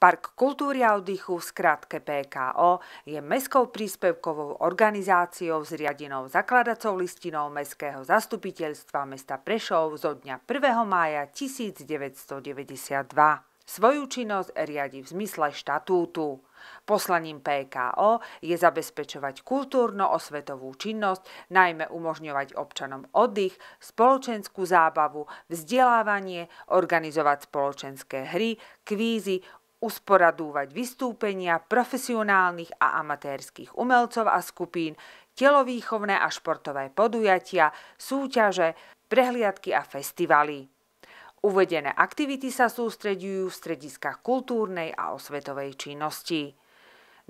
Park kultúry a oddychu v skratke PKO je mestskou príspevkovou organizáciou s riadinou zakladacou listinou Mestského zastupiteľstva mesta Prešov zo dňa 1. mája 1992. Svoju činnosť riadi v zmysle štatútu. Poslaním PKO je zabezpečovať kultúrno-osvetovú činnosť, najmä umožňovať občanom oddych, spoločenskú zábavu, vzdelávanie, organizovať spoločenské hry, kvízy, usporadúvať vystúpenia profesionálnych a amatérských umelcov a skupín, telovýchovné a športové podujatia, súťaže, prehliadky a festivaly. Uvedené aktivity sa sústredujú v strediskách kultúrnej a osvetovej činnosti.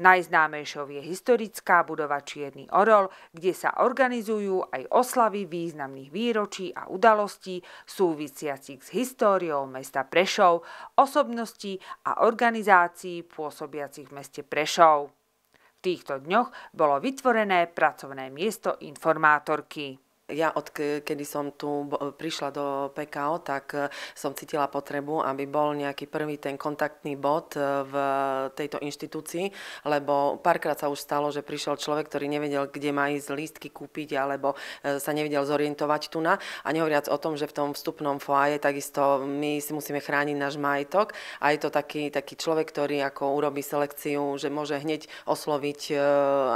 Najznámejšou je historická budova Čierny orol, kde sa organizujú aj oslavy významných výročí a udalostí súvisiacich s históriou mesta Prešov, osobností a organizácií pôsobiacich v meste Prešov. V týchto dňoch bolo vytvorené pracovné miesto informátorky ja od kedy som tu prišla do PKO, tak e, som cítila potrebu, aby bol nejaký prvý ten kontaktný bod e, v tejto inštitúcii, lebo párkrát sa už stalo, že prišiel človek, ktorý nevedel, kde má ísť lístky kúpiť, alebo e, sa nevedel zorientovať tu na. A nehovoriac o tom, že v tom vstupnom foaje takisto my si musíme chrániť náš majetok a je to taký, taký človek, ktorý ako urobí selekciu, že môže hneď osloviť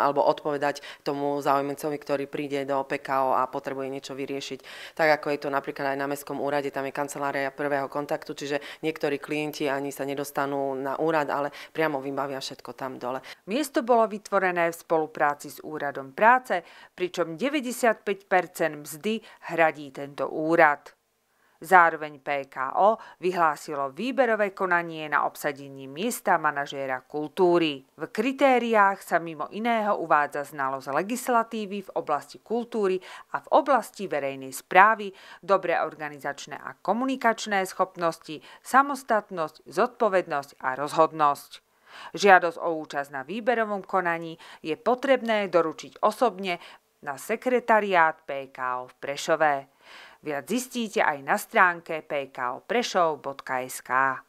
alebo odpovedať tomu záujemcovi, ktorý príde do PKO a potom potrebuje niečo vyriešiť. Tak ako je to napríklad aj na Mestskom úrade, tam je kancelária prvého kontaktu, čiže niektorí klienti ani sa nedostanú na úrad, ale priamo vybavia všetko tam dole. Miesto bolo vytvorené v spolupráci s úradom práce, pričom 95 mzdy hradí tento úrad. Zároveň PKO vyhlásilo výberové konanie na obsadení miesta manažéra kultúry. V kritériách sa mimo iného uvádza znalosť legislatívy v oblasti kultúry a v oblasti verejnej správy, dobré organizačné a komunikačné schopnosti, samostatnosť, zodpovednosť a rozhodnosť. Žiadosť o účasť na výberovom konaní je potrebné doručiť osobne na sekretariát PKO v Prešové. Viac zistíte aj na stránke pkoprešov.sk.